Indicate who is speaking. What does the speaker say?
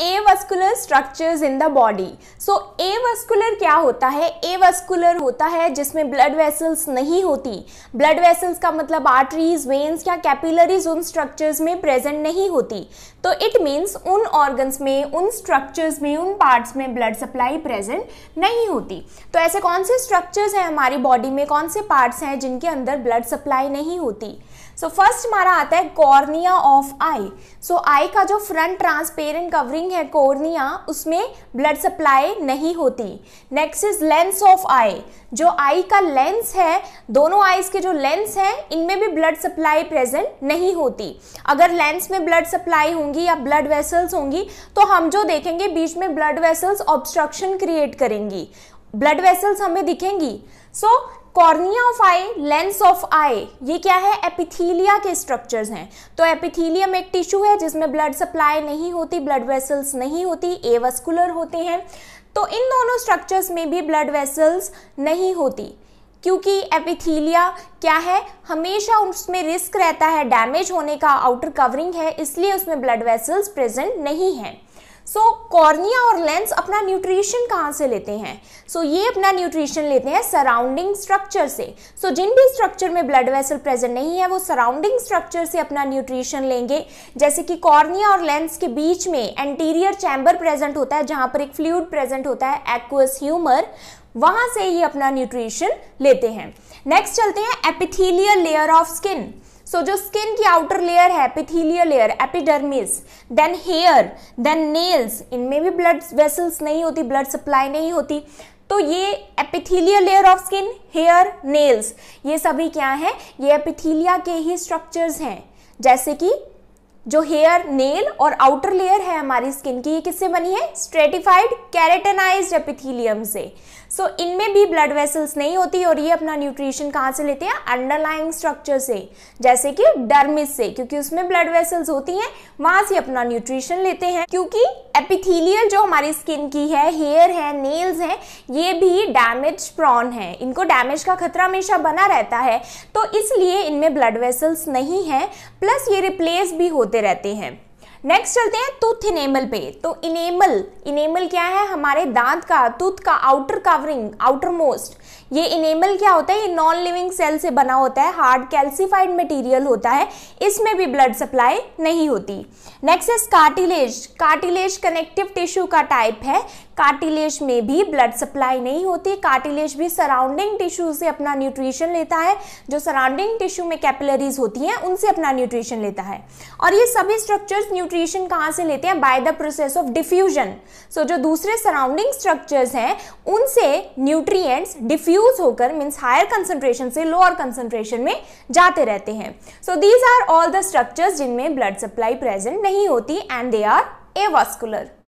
Speaker 1: air vascular structures in the body so avascular क्या होता है ए वस्कुलर होता है जिसमें ब्लड वेसल्स नहीं होती ब्लड वेसल्स का मतलब आर्टरीज वेन्स या कैपिलरीज उन स्ट्रक्चर्स में प्रेजेंट नहीं होती तो इट मीन्स उन ऑर्गन्स में उन स्ट्रक्चर्स में उन पार्ट्स में ब्लड सप्लाई प्रेजेंट नहीं होती तो ऐसे कौन से स्ट्रक्चर्स हैं हमारी बॉडी में कौन से पार्ट्स हैं जिनके अंदर ब्लड सप्लाई नहीं होती सो फर्स्ट हमारा आता है cornea of I so eye का जो फ्रंट ट्रांसपेरेंट कवरिंग है कोर्निया उसमें ब्लड सप्लाई नहीं होती next is lens of eye जो आई का लेंस है दोनों आईज के जो लेंस हैं इनमें भी ब्लड सप्लाई प्रेजेंट नहीं होती अगर लेंस में ब्लड सप्लाई होंगी या ब्लड वेसल्स होंगी तो हम जो देखेंगे बीच में ब्लड वेसल्स ऑब्स्ट्रक्शन क्रिएट करेंगी ब्लड वेसल्स हमें दिखेंगी so so, cornea of eye lens of eye ये क्या है एपिथीलिया के स्ट्रक्चर्स हैं तो एपिथीलियम एक टिश्यू है जिसमें ब्लड सप्लाई नहीं होती ब्लड वेसल्स नहीं होती एवस्कुलर होते हैं तो इन दोनों स्ट्रक्चर्स में भी ब्लड वेसल्स नहीं होती क्योंकि एपिथीलिया क्या है हमेशा उसमें रिस्क रहता है डैमेज होने का आउटर कवरिंग है इसलिए उसमें ब्लड वेसल्स प्रेजेंट नहीं हैं सो कॉर्निया और लेंस अपना न्यूट्रिशन कहाँ से लेते हैं सो so, ये अपना न्यूट्रिशन लेते हैं सराउंडिंग स्ट्रक्चर से सो so, जिन भी स्ट्रक्चर में ब्लड वेसल प्रेजेंट नहीं है वो सराउंडिंग स्ट्रक्चर से अपना न्यूट्रिशन लेंगे जैसे कि कॉर्निया और लेंस के बीच में एंटीरियर चैम्बर प्रेजेंट होता है जहाँ पर एक फ्लूड प्रेजेंट होता है एक्वस ह्यूमर वहाँ से ये अपना न्यूट्रिशन लेते हैं नेक्स्ट चलते हैं epithelial layer of skin so जो स्किन की आउटर लेयर है epithelial layer epidermis then hair then nails इनमें भी ब्लड वेसल्स नहीं होती ब्लड सप्लाई नहीं होती तो ये epithelial layer of skin hair nails ये सभी क्या है ये एपिथीलिया के ही स्ट्रक्चर्स हैं जैसे कि जो हेयर नेल और आउटर लेयर है हमारी स्किन की ये किससे बनी है स्ट्रेटिफाइड कैरेटेनाइज एपिथीलियम से सो so, इनमें भी ब्लड वेसल्स नहीं होती और ये अपना न्यूट्रिशन कहाँ से लेते हैं अंडरलाइंग स्ट्रक्चर से जैसे कि डर्मिस से क्योंकि उसमें ब्लड वेसल्स होती हैं वहां से अपना न्यूट्रिशन लेते हैं क्योंकि एपिथीलियल जो हमारी स्किन की है हेयर है नेल्स हैं ये भी डैमेज प्रॉन है इनको डैमेज का खतरा हमेशा बना रहता है तो इसलिए इनमें ब्लड वेसल्स नहीं है प्लस ये रिप्लेस भी होते रहते हैं नेक्स्ट चलते हैं टूथ इनेमल पे तो इनेमल इनेमल क्या है हमारे दांत का टूथ का आउटर कवरिंग आउटर मोस्ट ये इनेमल क्या होता है ये नॉन लिविंग सेल से बना होता है हार्ड कैल्सिफाइड मटेरियल होता है इसमें भी ब्लड सप्लाई नहीं होती next is cartilage cartilage connective tissue का टाइप है कार्टिलेज में भी ब्लड सप्लाई नहीं होती कार्टिलेज भी सराउंडिंग टिश्यू से अपना न्यूट्रिशन लेता है जो सराउंडिंग टिश्यू में कैपिलरीज होती हैं उनसे अपना न्यूट्रिशन लेता है और ये सभी स्ट्रक्चर्स न्यूट्रिशन कहाँ से लेते हैं by the process of diffusion so जो दूसरे सराउंडिंग स्ट्रक्चर्स हैं उनसे न्यूट्रियट्स डिफ्यूज होकर मीन्स हायर कंसनट्रेशन से लोअर कंसनट्रेशन में जाते रहते हैं so these are all the structures जिनमें ब्लड सप्लाई प्रेजेंट नहीं होती एंड दे आर एवास्कुलर